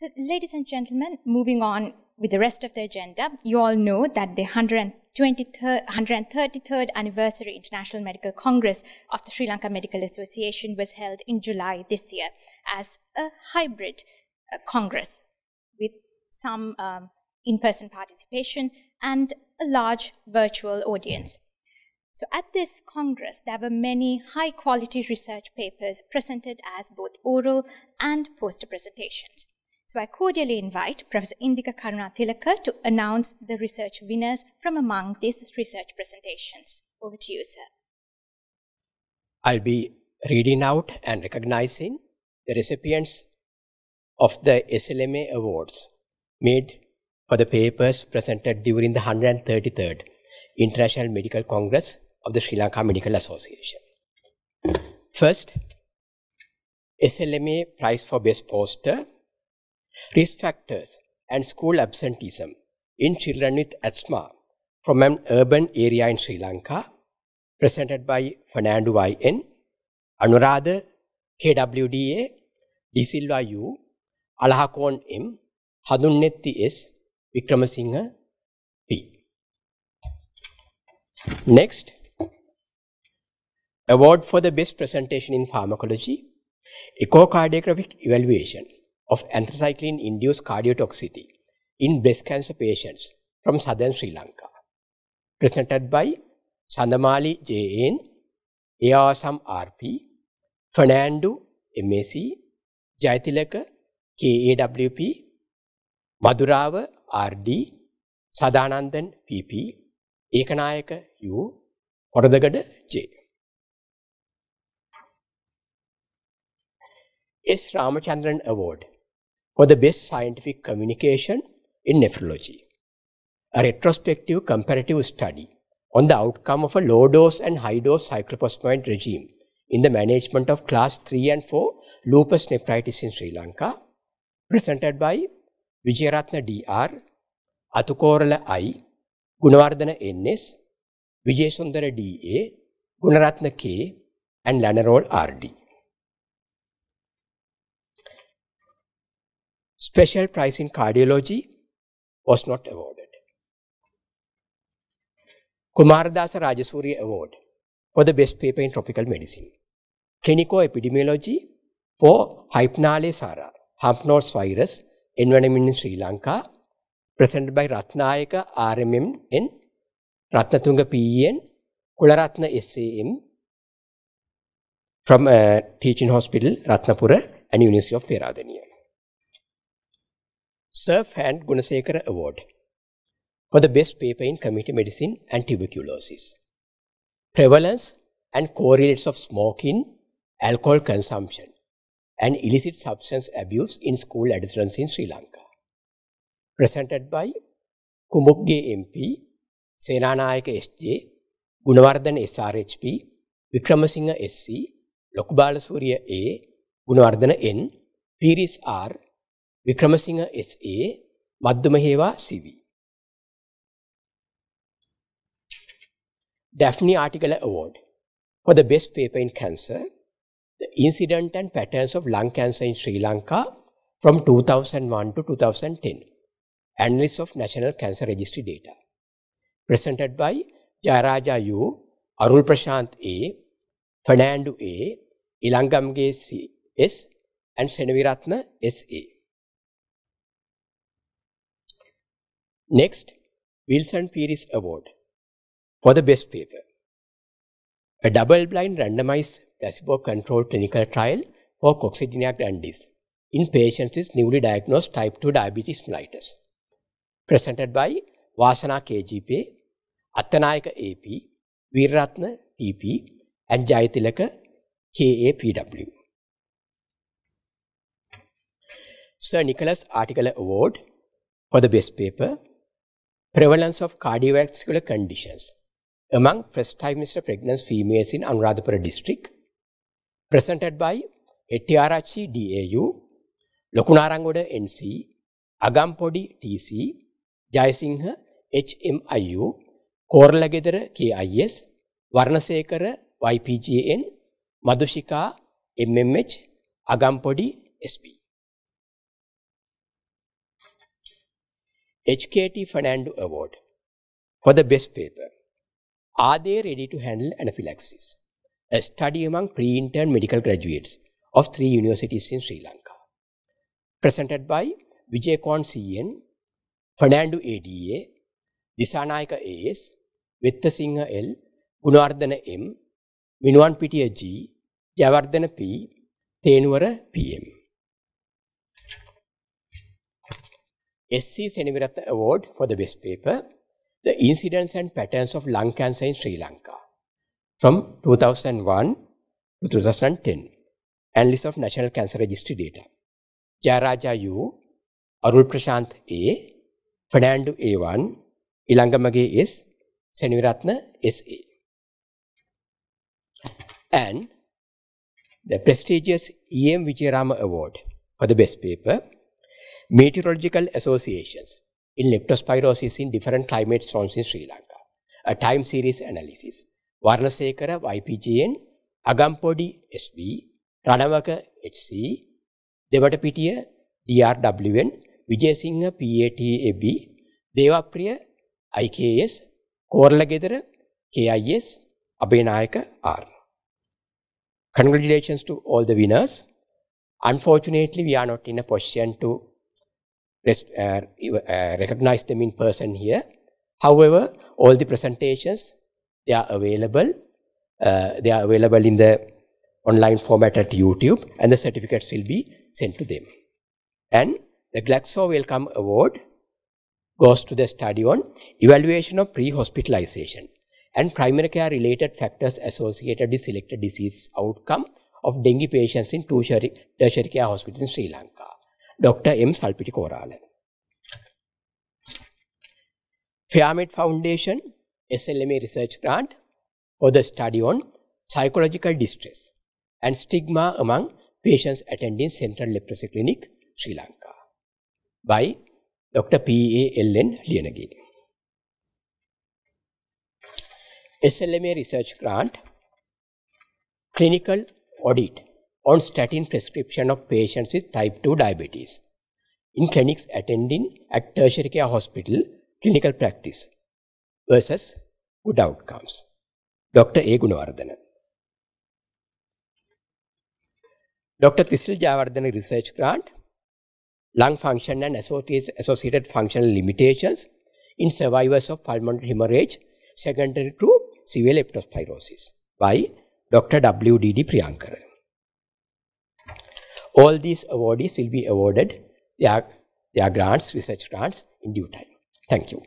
So, ladies and gentlemen, moving on with the rest of the agenda, you all know that the 123rd, 133rd anniversary International Medical Congress of the Sri Lanka Medical Association was held in July this year as a hybrid uh, congress with some um, in person participation and a large virtual audience. So, at this Congress, there were many high quality research papers presented as both oral and poster presentations. So I cordially invite Professor Indika Karunathilaka to announce the research winners from among these research presentations. Over to you, sir. I'll be reading out and recognizing the recipients of the SLMA Awards made for the papers presented during the 133rd International Medical Congress of the Sri Lanka Medical Association. First, SLMA Prize for Best Poster risk factors and school absenteeism in children with asthma from an urban area in Sri Lanka, presented by Fernando I N, Anuradha KWDA, De Silva U, Alahakon M, Hadunnetti S, Vikramasinghe P. Next, award for the best presentation in pharmacology, echocardiographic evaluation. of anthracycline-induced cardiotoxicity in breast cancer patients from southern Sri Lanka. Presented by Sandamali J.N., Easam R.P., Fernando M.A.C., Jayathilaka K.A.W.P., Madhurava R.D., Sadanandan P.P., Ekanayaka U., Horadagada J. S. Ramachandran Award for the best scientific communication in nephrology. A retrospective comparative study on the outcome of a low dose and high dose cyclophosphamide regime in the management of class 3 and 4 lupus nephritis in Sri Lanka, presented by Vijayaratna DR, Athukorala I, Gunawardana NS, Vijayasundara DA, Gunaratna K, and Lanerol RD. special prize in cardiology was not awarded. Kumaradasa Rajasuri Award for the best paper in tropical medicine. Clinico Epidemiology for Hypnale Sara, Hampnotes virus, environment in Sri Lanka, presented by Ratnayaka RMMN, Ratnatunga PEN, Kularatna SAM from a uh, teaching hospital, Ratnapura and University of Peradeniya and Gunasekara Award for the best paper in community medicine and tuberculosis. Prevalence and correlates of smoking, alcohol consumption, and illicit substance abuse in school adolescents in Sri Lanka. Presented by Kumugge MP, Senanayaka SJ, Gunawardhan SRHP, Vikramasinghe SC, Lokbalasuriya A, Gunawardhana N, Piris R, Wickremesinghe SA මධ්‍යම හේවා CV Daphne Article Award for the best paper in cancer the incident and patterns of lung cancer in Sri Lanka from 2001 to 2010 analysis of national cancer registry data presented by Jayaraja U Arul Prashant A Fernando A Ilangamge C S and Senaviratna S A Next, Wilson Pires Award for the best paper. A double-blind randomized placebo-controlled clinical trial for coccygeniac jaundice in patients with newly diagnosed type 2 diabetes mellitus. Presented by Vasana KGP, Atanayaka AP, Viratna TP, and Jayatilaka KAPW. Sir Nicholas Article Award for the best paper prevalence of cardiovascular conditions among first time Mr. pregnant females in Anuradhapura district presented by HRHC DAU, Lokunarangoda NC, Agampodi TC, Jayasingha HMIU, Koralagedara KIS, Varnasekara YPGN, Madhushika MMH, Agampodi SP. HKT Fernando Award for the best paper. Are they ready to handle anaphylaxis? A study among pre-intern medical graduates of three universities in Sri Lanka. Presented by Vijay Kon CN, Fernando ADA, Dissanayake AS, වෙත්තසිංහ L, Gunawardena M, Minwan පිටිය G, Jayawardena P, තේනුවර PM. S.C. Seniviratna Award for the best paper, The incidence and Patterns of Lung Cancer in Sri Lanka from 2001 to 2010 and list of National Cancer Registry data. Jayaraja U, Arul Prashant A, Fernando A1, Ilangamage S, Seniviratna S.A. And the prestigious E.M. Vijayarama Award for the best paper Meteorological associations in leptospirosis in different climate zones in Sri Lanka. A time series analysis. Varnasekara YPGN, Agampodi SB, Ranavaka HC, Devatapitiya DRWN, Vijayasinghe PATAB, Devapriya IKS, Koralagedara KIS, Abhinayaka R. Congratulations to all the winners. Unfortunately, we are not in a position to rest, uh, uh, recognize them in person here. However, all the presentations, they are available. Uh, they are available in the online format at YouTube and the certificates will be sent to them. And the Glaxo Welcome Award goes to the study on evaluation of pre-hospitalization and primary care related factors associated with selected disease outcome of dengue patients in tertiary, tertiary care hospitals in Sri Lanka. Dr. M. Salpiti Koralan. FAIRMED Foundation SLMA research grant for the study on psychological distress and stigma among patients attending Central Leprosy Clinic, Sri Lanka by Dr. P. A. L. N. Lianagini. SLMA research grant clinical audit on statin prescription of patients with type 2 diabetes in clinics attending at tertiary care hospital clinical practice versus good outcomes. Dr. A. Gunawardhana. Dr. Tisil Javardhana research grant, lung function and associated functional limitations in survivors of pulmonary hemorrhage secondary to severe leptospirosis by Dr. W. D. D. Priyankaran. All these awardees will be awarded their, their grants, research grants in due time. Thank you.